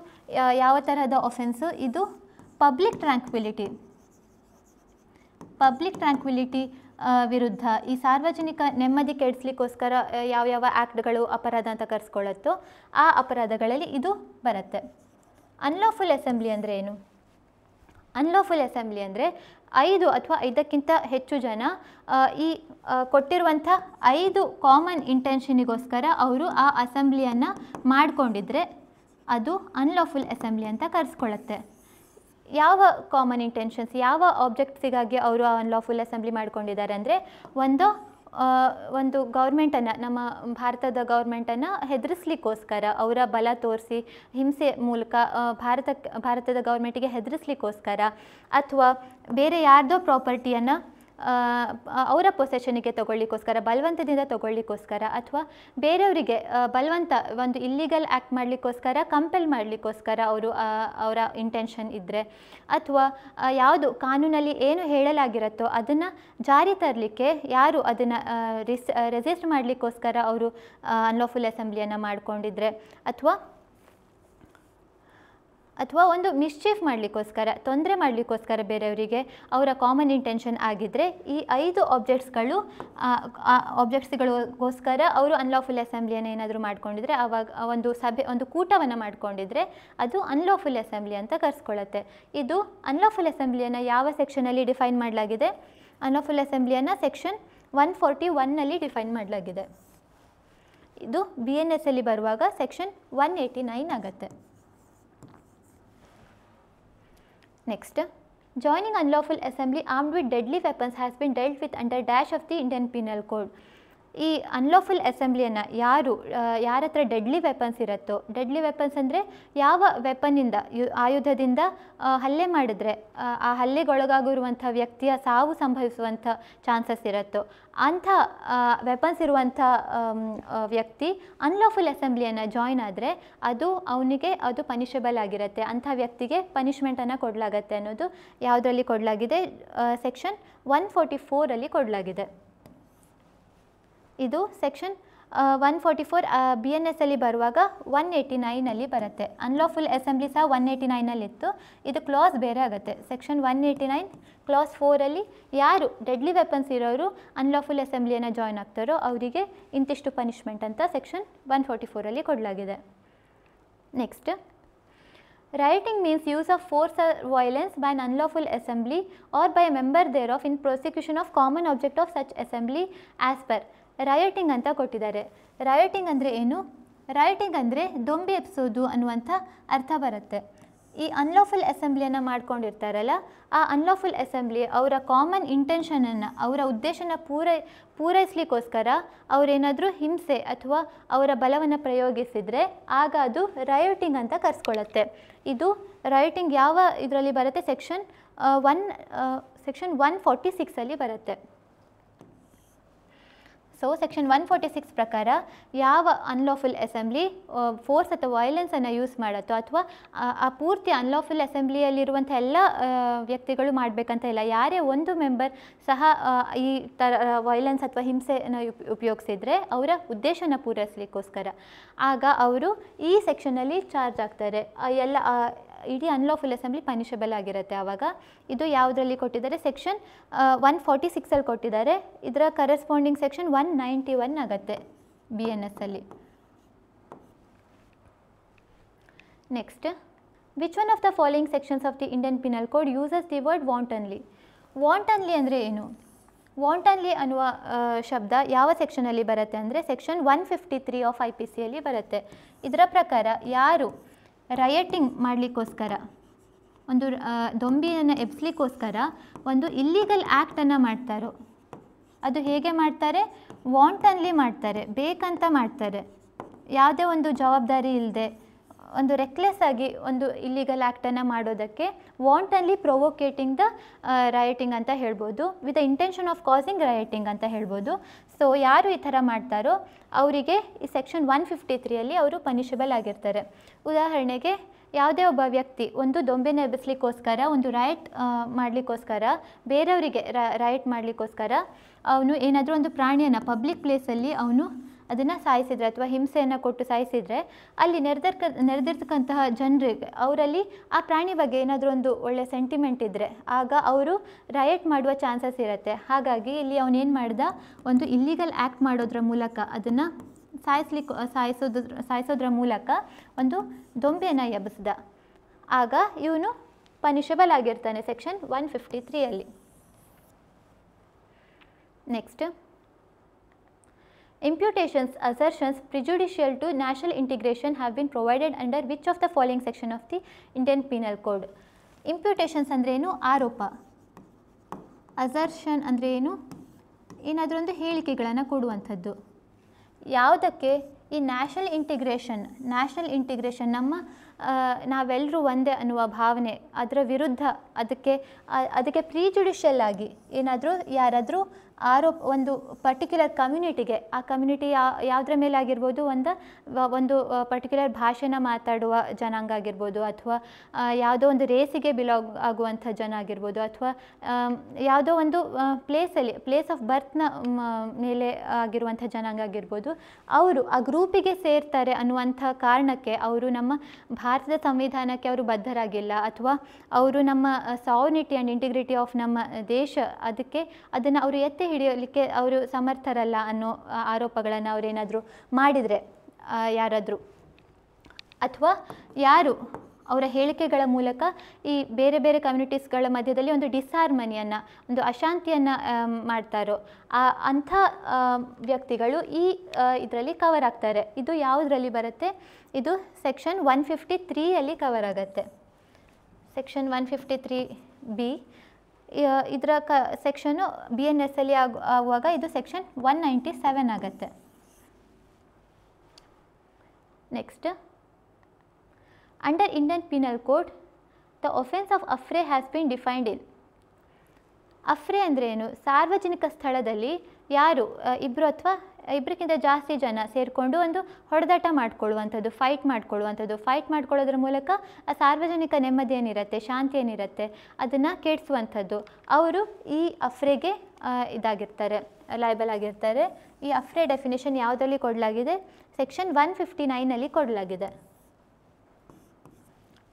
ಯಾವ ತರಹದ ಒಫೆನ್ಸು ಇದು ಪಬ್ಲಿಕ್ ಟ್ರ್ಯಾಂಕ್ವಿಲಿಟಿ ಪಬ್ಲಿಕ್ ಟ್ರ್ಯಾಂಕ್ವಿಲಿಟಿ ವಿರುದ್ಧ ಈ ಸಾರ್ವಜನಿಕ ನೆಮ್ಮದಿ ಕೆಡಿಸ್ಲಿಕ್ಕೋಸ್ಕರ ಯಾವ ಯಾವ ಆ್ಯಕ್ಟ್ಗಳು ಅಪರಾಧ ಅಂತ ಕರೆಸ್ಕೊಳ್ಳುತ್ತೋ ಆ ಅಪರಾಧಗಳಲ್ಲಿ ಇದು ಬರುತ್ತೆ ಅನ್ಲಾಫುಲ್ ಅಸೆಂಬ್ಲಿ ಅಂದರೆ ಏನು ಅನ್ಲಾಫುಲ್ ಅಸೆಂಬ್ಲಿ ಅಂದರೆ ಐದು ಅಥವಾ ಐದಕ್ಕಿಂತ ಹೆಚ್ಚು ಜನ ಈ ಕೊಟ್ಟಿರುವಂಥ ಐದು ಕಾಮನ್ ಇಂಟೆನ್ಷನಿಗೋಸ್ಕರ ಅವರು ಆ ಅಸೆಂಬ್ಲಿಯನ್ನು ಮಾಡಿಕೊಂಡಿದ್ರೆ ಅದು ಅನ್ಲಾಫುಲ್ ಅಸೆಂಬ್ಲಿ ಅಂತ ಕರೆಸ್ಕೊಳ್ಳುತ್ತೆ ಯಾವ ಕಾಮನ್ ಇಂಟೆನ್ಷನ್ಸ್ ಯಾವ ಆಬ್ಜೆಕ್ಟ್ಸಿಗಾಗಿ ಅವರು ಆ ಅನ್ಲಾಫುಲ್ ಅಸೆಂಬ್ಲಿ ಮಾಡ್ಕೊಂಡಿದ್ದಾರೆ ಅಂದರೆ ಒಂದು ಒಂದು ಗೌರ್ಮೆಂಟನ್ನು ನಮ್ಮ ಭಾರತದ ಗೌರ್ಮೆಂಟನ್ನು ಹೆದರಿಸ್ಲಿಕ್ಕೋಸ್ಕರ ಅವರ ಬಲ ತೋರಿಸಿ ಹಿಂಸೆ ಮೂಲಕ ಭಾರತಕ್ಕೆ ಭಾರತದ ಗೌರ್ಮೆಂಟಿಗೆ ಹೆದರಿಸ್ಲಿಕ್ಕೋಸ್ಕರ ಅಥವಾ ಬೇರೆ ಯಾರದೋ ಪ್ರಾಪರ್ಟಿಯನ್ನು ಅವರ ಪೊಸೆಷನಿಗೆ ತೊಗೊಳ್ಳಿಕ್ಕೋಸ್ಕರ ಬಲವಂತದಿಂದ ತೊಗೊಳ್ಳಿಕ್ಕೋಸ್ಕರ ಅಥವಾ ಬೇರೆಯವರಿಗೆ ಬಲವಂತ ಒಂದು ಇಲ್ಲಿಗಲ್ ಆ್ಯಕ್ಟ್ ಮಾಡಲಿಕ್ಕೋಸ್ಕರ ಕಂಪೆಲ್ ಮಾಡಲಿಕ್ಕೋಸ್ಕರ ಅವರು ಅವರ ಇಂಟೆನ್ಷನ್ ಇದ್ದರೆ ಅಥವಾ ಯಾವುದು ಕಾನೂನಲ್ಲಿ ಏನು ಹೇಳಲಾಗಿರುತ್ತೋ ಅದನ್ನು ಜಾರಿ ತರಲಿಕ್ಕೆ ಯಾರು ಅದನ್ನು ರಿಸ್ ರೆಸಿಸ್ಟ್ ಮಾಡಲಿಕ್ಕೋಸ್ಕರ ಅವರು ಅನ್ಲಾಫುಲ್ ಅಸೆಂಬ್ಲಿಯನ್ನು ಮಾಡಿಕೊಂಡಿದ್ರೆ ಅಥವಾ ಅಥವಾ ಒಂದು ಮಿಶ್ಚೀಫ್ ಮಾಡಲಿಕ್ಕೋಸ್ಕರ ತೊಂದರೆ ಮಾಡಲಿಕ್ಕೋಸ್ಕರ ಬೇರೆಯವರಿಗೆ ಅವರ ಕಾಮನ್ ಇಂಟೆನ್ಷನ್ ಆಗಿದ್ದರೆ ಈ ಐದು ಆಬ್ಜೆಕ್ಟ್ಸ್ಗಳು ಆಬ್ಜೆಕ್ಟ್ಸ್ಗಳಿಗೋಸ್ಕರ ಅವರು ಅನ್ಲಾಫುಲ್ ಅಸೆಂಬ್ಲಿಯನ್ನು ಏನಾದರೂ ಮಾಡ್ಕೊಂಡಿದ್ರೆ ಆವಾಗ ಒಂದು ಸಭೆ ಒಂದು ಕೂಟವನ್ನು ಮಾಡಿಕೊಂಡಿದ್ರೆ ಅದು ಅನ್ಲಾಫುಲ್ ಅಸೆಂಬ್ಲಿ ಅಂತ ಕರೆಸ್ಕೊಳ್ಳುತ್ತೆ ಇದು ಅನ್ಲಾಫುಲ್ ಅಸೆಂಬ್ಲಿಯನ್ನು ಯಾವ ಸೆಕ್ಷನಲ್ಲಿ ಡಿಫೈನ್ ಮಾಡಲಾಗಿದೆ ಅನ್ಲಾಫುಲ್ ಅಸೆಂಬ್ಲಿಯನ್ನು ಸೆಕ್ಷನ್ ಒನ್ ಫೋರ್ಟಿ ಒನ್ನಲ್ಲಿ ಡಿಫೈನ್ ಮಾಡಲಾಗಿದೆ ಇದು ಬಿ ಎನ್ ಎಸ್ ಅಲ್ಲಿ ಬರುವಾಗ ಸೆಕ್ಷನ್ ಒನ್ ಏಯ್ಟಿ ನೈನ್ ಆಗುತ್ತೆ Next, joining unlawful assembly armed with deadly weapons has been dealt with under dash of the Indian Penal Code. ಈ unlawful ಅಸೆಂಬ್ಲಿಯನ್ನು ಯಾರು ಯಾರ ಹತ್ರ ಡೆಡ್ಲಿ ವೆಪನ್ಸ್ ಇರುತ್ತೋ ಡೆಡ್ಲಿ ವೆಪನ್ಸ್ ಅಂದರೆ ಯಾವ ವೆಪನ್ನಿಂದ ಯು ಆಯುಧದಿಂದ ಹಲ್ಲೆ ಮಾಡಿದ್ರೆ ಆ ಹಲ್ಲೆಗೊಳಗಾಗಿರುವಂಥ ವ್ಯಕ್ತಿಯ ಸಾವು ಸಂಭವಿಸುವಂಥ ಚಾನ್ಸಸ್ ಇರುತ್ತೋ ಅಂಥ ವೆಪನ್ಸ್ ಇರುವಂಥ ವ್ಯಕ್ತಿ ಅನ್ಲಾಫುಲ್ ಅಸೆಂಬ್ಲಿಯನ್ನು ಜಾಯ್ನ್ ಆದರೆ ಅದು ಅವನಿಗೆ ಅದು ಪನಿಷಬಲ್ ಆಗಿರುತ್ತೆ ಅಂಥ ವ್ಯಕ್ತಿಗೆ ಪನಿಷ್ಮೆಂಟನ್ನು ಕೊಡಲಾಗತ್ತೆ ಅನ್ನೋದು ಯಾವುದರಲ್ಲಿ ಕೊಡಲಾಗಿದೆ ಸೆಕ್ಷನ್ ಒನ್ ಫೋರ್ಟಿ ಫೋರಲ್ಲಿ ಕೊಡಲಾಗಿದೆ ಇದು section one forty four B N S ಅಲ್ಲಿ ಬರುವಾಗ ಒನ್ ಏಯ್ಟಿ ನೈನಲ್ಲಿ ಬರುತ್ತೆ ಅನ್ಲಾಫುಲ್ ಅಸೆಂಬ್ಲಿ ಸಹ ಒನ್ ಏಯ್ಟಿ ನೈನಲ್ಲಿತ್ತು ಇದು ಕ್ಲಾಸ್ ಬೇರೆ ಆಗುತ್ತೆ section one eighty nine clause ಫೋರಲ್ಲಿ ಯಾರು ಡೆಡ್ಲಿ ವೆಪನ್ಸ್ ಇರೋರು ಅನ್ಲಾಫುಲ್ ಅಸೆಂಬ್ಲಿಯನ್ನು ಜಾಯ್ನ್ ಆಗ್ತಾರೋ ಅವರಿಗೆ ಇಂತಿಷ್ಟು ಪನಿಷ್ಮೆಂಟ್ ಅಂತ ಸೆಕ್ಷನ್ ಒನ್ ಫೋರ್ಟಿ ಫೋರಲ್ಲಿ ಕೊಡಲಾಗಿದೆ next rioting means use of force violence by by unlawful assembly or by member member there in in of common common of such such as per rioting ಅಂತ ಕೊಟ್ಟಿದ್ದಾರೆ ರಯಟಿಂಗ್ ಅಂದರೆ ಏನು ರಯಟಿಂಗ್ ಅಂದರೆ ದೊಂಬಿ ಎಪ್ಸೋದು ಅನ್ನುವಂಥ ಅರ್ಥ ಬರುತ್ತೆ ಈ ಅನ್ಲಾಫುಲ್ ಅಸೆಂಬ್ಲಿಯನ್ನು ಮಾಡ್ಕೊಂಡಿರ್ತಾರಲ್ಲ ಆ ಅನ್ಲಾಫುಲ್ ಅಸೆಂಬ್ಲಿ ಅವರ ಕಾಮನ್ ಇಂಟೆನ್ಷನನ್ನು ಅವರ ಉದ್ದೇಶನ ಪೂರೈ ಪೂರೈಸಲಿಕ್ಕೋಸ್ಕರ ಅವರೇನಾದರೂ ಹಿಂಸೆ ಅಥವಾ ಅವರ ಬಲವನ್ನು ಪ್ರಯೋಗಿಸಿದರೆ ಆಗ ಅದು ರಯೋಟಿಂಗ್ ಅಂತ ಕರೆಸ್ಕೊಳ್ಳುತ್ತೆ ಇದು ರೈಟಿಂಗ್ ಯಾವ ಇದರಲ್ಲಿ ಬರುತ್ತೆ section one section one forty ಸಿಕ್ಸಲ್ಲಿ ಬರುತ್ತೆ so section one forty six ಪ್ರಕಾರ ಯಾವ ಅನ್ಲಾಫುಲ್ ಅಸೆಂಬ್ಲಿ ಫೋರ್ಸ್ ಅಥವಾ ವೈಲೆನ್ಸನ್ನು ಯೂಸ್ ಮಾಡುತ್ತೋ ಅಥವಾ ಆ ಪೂರ್ತಿ ಅನ್ಲಾಫುಲ್ ಅಸೆಂಬ್ಲಿಯಲ್ಲಿರುವಂಥ ಎಲ್ಲ ವ್ಯಕ್ತಿಗಳು ಮಾಡಬೇಕಂತ ಇಲ್ಲ ಯಾರೇ ಒಂದು ಮೆಂಬರ್ ಸಹ ಈ ಥರ ವೈಲೆನ್ಸ್ ಅಥವಾ ಹಿಂಸೆನ ಉಪಯೋಗಿಸಿದರೆ ಅವರ ಉದ್ದೇಶನ ಪೂರೈಸಲಿಕ್ಕೋಸ್ಕರ ಆಗ ಅವರು ಈ ಸೆಕ್ಷನಲ್ಲಿ ಚಾರ್ಜ್ ಆಗ್ತಾರೆ ಎಲ್ಲ ಇಡೀ ಅನ್ಲಾಫುಲ್ ಅಸೆಂಬ್ಲಿ ಪನಿಷಬಲ್ ಆಗಿರುತ್ತೆ ಆವಾಗ ಇದು ಯಾವುದರಲ್ಲಿ ಕೊಟ್ಟಿದ್ದಾರೆ ಸೆಕ್ಷನ್ ಒನ್ ಫಾರ್ಟಿ ಸಿಕ್ಸಲ್ಲಿ ಕೊಟ್ಟಿದ್ದಾರೆ ಇದರ corresponding section one ninety one ಆಗತ್ತೆ ಬಿ ಎನ್ ಎಸ್ ಅಲ್ಲಿ next which one of the following sections of the Indian Penal Code uses the word wantonly wantonly ಅಂದರೆ ಏನು ವಾಂಟನ್ಲಿ ಅನ್ನುವ ಶಬ್ದ ಯಾವ ಸೆಕ್ಷನಲ್ಲಿ ಬರುತ್ತೆ ಅಂದರೆ section one fifty three of I P ಸಿಯಲ್ಲಿ ಬರುತ್ತೆ ಇದರ ಪ್ರಕಾರ ಯಾರು ರಯಟಿಂಗ್ ಮಾಡಲಿಕ್ಕೋಸ್ಕರ ಒಂದು ದೊಂಬಿಯನ್ನು ಎಬ್ಸ್ಲಿಕ್ಕೋಸ್ಕರ ಒಂದು ಇಲ್ಲಿಗಲ್ ಆ್ಯಕ್ಟನ್ನು ಮಾಡ್ತಾರೋ ಅದು ಹೇಗೆ ಮಾಡ್ತಾರೆ ವಾಂಟನ್ಲಿ ಮಾಡ್ತಾರೆ ಬೇಕಂತ ಮಾಡ್ತಾರೆ ಯಾವುದೇ ಒಂದು ಜವಾಬ್ದಾರಿ ಇಲ್ಲದೆ ಒಂದು ರೆಕ್ಲೆಸ್ ಆಗಿ ಒಂದು ಇಲ್ಲಿಗಲ್ ಆ್ಯಕ್ಟನ್ನು ಮಾಡೋದಕ್ಕೆ ವಾಂಟನ್ಲಿ ಪ್ರೊವೊಕೇಟಿಂಗ್ ದ ರಯಟಿಂಗ್ ಅಂತ ಹೇಳ್ಬೋದು with intention of causing rioting ಅಂತ ಹೇಳ್ಬೋದು ಸೊ ಯಾರು ಈ ಥರ ಮಾಡ್ತಾರೋ ಅವರಿಗೆ ಈ ಸೆಕ್ಷನ್ ಒನ್ ಫಿಫ್ಟಿ ತ್ರೀಯಲ್ಲಿ ಅವರು ಪನಿಷಬಲ್ ಆಗಿರ್ತಾರೆ ಉದಾಹರಣೆಗೆ ಯಾವುದೇ ಒಬ್ಬ ವ್ಯಕ್ತಿ ಒಂದು ದೊಂಬೆ ಎಬ್ಬಿಸ್ಲಿಕ್ಕೋಸ್ಕರ ಒಂದು ರೈಟ್ ಮಾಡಲಿಕ್ಕೋಸ್ಕರ ಬೇರೆಯವರಿಗೆ ರೈಟ್ ಮಾಡಲಿಕ್ಕೋಸ್ಕರ ಅವನು ಏನಾದರೂ ಒಂದು ಪ್ರಾಣಿಯನ್ನು ಪಬ್ಲಿಕ್ ಪ್ಲೇಸಲ್ಲಿ ಅವನು ಅದನ್ನು ಸಾಯಿಸಿದರೆ ಅಥವಾ ಹಿಂಸೆಯನ್ನು ಕೊಟ್ಟು ಸಾಯಿಸಿದರೆ ಅಲ್ಲಿ ನೆರೆದಿರ್ಕ ನೆರೆದಿರ್ತಕ್ಕಂತಹ ಜನರಿಗೆ ಅವರಲ್ಲಿ ಆ ಪ್ರಾಣಿ ಬಗ್ಗೆ ಏನಾದರೂ ಒಂದು ಒಳ್ಳೆಯ ಸೆಂಟಿಮೆಂಟ್ ಇದ್ದರೆ ಆಗ ಅವರು ರಯಟ್ ಮಾಡುವ ಚಾನ್ಸಸ್ ಇರುತ್ತೆ ಹಾಗಾಗಿ ಇಲ್ಲಿ ಅವನೇನು ಮಾಡ್ದ ಒಂದು ಇಲ್ಲಿಗಲ್ ಆ್ಯಕ್ಟ್ ಮಾಡೋದ್ರ ಮೂಲಕ ಅದನ್ನು ಸಾಯಿಸ್ಲಿಕ್ಕೆ ಸಾಯಿಸೋದ್ರ ಸಾಯಿಸೋದ್ರ ಮೂಲಕ ಒಂದು ದೊಂಬೆಯನ್ನು ಎಬ್ಬಿಸ್ದ ಆಗ ಇವನು ಪನಿಷಬಲ್ ಆಗಿರ್ತಾನೆ ಸೆಕ್ಷನ್ ಒನ್ ಫಿಫ್ಟಿ ತ್ರೀಯಲ್ಲಿ next Imputations, assertions prejudicial to national integration have been provided under which of the following section of the Indian Penal Code? Imputations ಅಂದರೆ ಏನು ಆರೋಪ ಅಸರ್ಷನ್ ಅಂದರೆ ಏನು ಏನಾದರೂ ಹೇಳಿಕೆಗಳನ್ನು ಕೊಡುವಂಥದ್ದು ಯಾವುದಕ್ಕೆ ಈ ನ್ಯಾಷನಲ್ ಇಂಟಿಗ್ರೇಷನ್ ನ್ಯಾಷನಲ್ ಇಂಟಿಗ್ರೇಷನ್ ನಮ್ಮ ನಾವೆಲ್ಲರೂ ಒಂದೇ ಅನ್ನುವ ಭಾವನೆ ಅದರ ವಿರುದ್ಧ ಅದಕ್ಕೆ ಅದಕ್ಕೆ ಪ್ರೀಜುಡಿಷಿಯಲ್ ಆಗಿ ಏನಾದರೂ ಯಾರಾದರೂ ಆರೋಪ ಒಂದು ಪರ್ಟಿಕ್ಯುಲರ್ ಕಮ್ಯುನಿಟಿಗೆ ಆ ಕಮ್ಯುನಿಟಿ ಯಾ ಯಾವುದ್ರ ಮೇಲೆ ಆಗಿರ್ಬೋದು ಒಂದು ಒಂದು ಪರ್ಟಿಕ್ಯುಲರ್ ಭಾಷೆನ ಮಾತಾಡುವ ಜನಾಂಗ ಆಗಿರ್ಬೋದು ಅಥವಾ ಯಾವುದೋ ಒಂದು ರೇಸಿಗೆ ಬಿಲಾಂಗ್ ಆಗುವಂಥ ಜನ ಆಗಿರ್ಬೋದು ಅಥವಾ ಯಾವುದೋ ಒಂದು ಪ್ಲೇಸಲ್ಲಿ ಪ್ಲೇಸ್ ಆಫ್ ಬರ್ತ್ನ ಮೇಲೆ ಆಗಿರುವಂಥ ಜನಾಂಗ ಆಗಿರ್ಬೋದು ಅವರು ಆ ಗ್ರೂಪಿಗೆ ಸೇರ್ತಾರೆ ಅನ್ನುವಂಥ ಕಾರಣಕ್ಕೆ ಅವರು ನಮ್ಮ ಭಾರತದ ಸಂವಿಧಾನಕ್ಕೆ ಅವರು ಬದ್ಧರಾಗಿಲ್ಲ ಅಥವಾ ಅವರು ನಮ್ಮ ಸಾವನಿಟಿ ಆ್ಯಂಡ್ ಇಂಟಿಗ್ರಿಟಿ ಆಫ್ ನಮ್ಮ ದೇಶ ಅದಕ್ಕೆ ಅದನ್ನು ಅವರು ಎತ್ತಿ ಹಿಡಿಯಲಿಕ್ಕೆ ಅವರು ಸಮರ್ಥರಲ್ಲ ಅನ್ನೋ ಆರೋಪಗಳನ್ನು ಅವರೇನಾದರೂ ಮಾಡಿದರೆ ಯಾರಾದರೂ ಅಥವಾ ಯಾರು ಅವರ ಹೇಳಿಕೆಗಳ ಮೂಲಕ ಈ ಬೇರೆ ಬೇರೆ ಕಮ್ಯುನಿಟೀಸ್ಗಳ ಮಧ್ಯದಲ್ಲಿ ಒಂದು ಡಿಸ್ಹಾರ್ಮನಿಯನ್ನು ಒಂದು ಅಶಾಂತಿಯನ್ನು ಮಾಡ್ತಾರೋ ಆ ಅಂಥ ವ್ಯಕ್ತಿಗಳು ಈ ಇದರಲ್ಲಿ ಕವರ್ ಆಗ್ತಾರೆ ಇದು ಯಾವುದರಲ್ಲಿ ಬರುತ್ತೆ ಇದು ಸೆಕ್ಷನ್ ಒನ್ ಫಿಫ್ಟಿ ತ್ರೀಯಲ್ಲಿ ಕವರ್ ಆಗುತ್ತೆ section one fifty three B ಇದರ ಕ ಸೆಕ್ಷನು ಬಿ ಎನ್ ಎಸ್ ಎಲ್ಲಿ ಆಗು ಆಗುವಾಗ ಇದು ಸೆಕ್ಷನ್ ಒನ್ ನೈಂಟಿ ಸೆವೆನ್ ಆಗುತ್ತೆ next under Indian Penal Code the offence of affray has been defined in affray ಅಂದರೆ ಏನು ಸಾರ್ವಜನಿಕ ಸ್ಥಳದಲ್ಲಿ ಯಾರು ಇಬ್ಬರು ಅಥವಾ ಇಬ್ಬರಿಗಿಂತ ಜಾಸ್ತಿ ಜನ ಸೇರಿಕೊಂಡು ಒಂದು ಹೊಡೆದಾಟ ಮಾಡಿಕೊಳ್ಳುವಂಥದ್ದು ಫೈಟ್ ಮಾಡ್ಕೊಳ್ಳುವಂಥದ್ದು ಫೈಟ್ ಮಾಡ್ಕೊಳ್ಳೋದ್ರ ಮೂಲಕ ಆ ಸಾರ್ವಜನಿಕ ನೆಮ್ಮದಿ ಏನಿರುತ್ತೆ ಶಾಂತಿ ಏನಿರುತ್ತೆ ಅದನ್ನು ಕೆಡಿಸುವಂಥದ್ದು ಅವರು ಈ ಅಫ್ರೆಗೆ ಇದಾಗಿರ್ತಾರೆ ಲೈಬಲ್ ಆಗಿರ್ತಾರೆ ಈ ಅಫ್ರೆ ಡೆಫಿನೇಷನ್ ಯಾವುದರಲ್ಲಿ ಕೊಡಲಾಗಿದೆ ಸೆಕ್ಷನ್ ಒನ್ ಫಿಫ್ಟಿ ನೈನಲ್ಲಿ ಕೊಡಲಾಗಿದೆ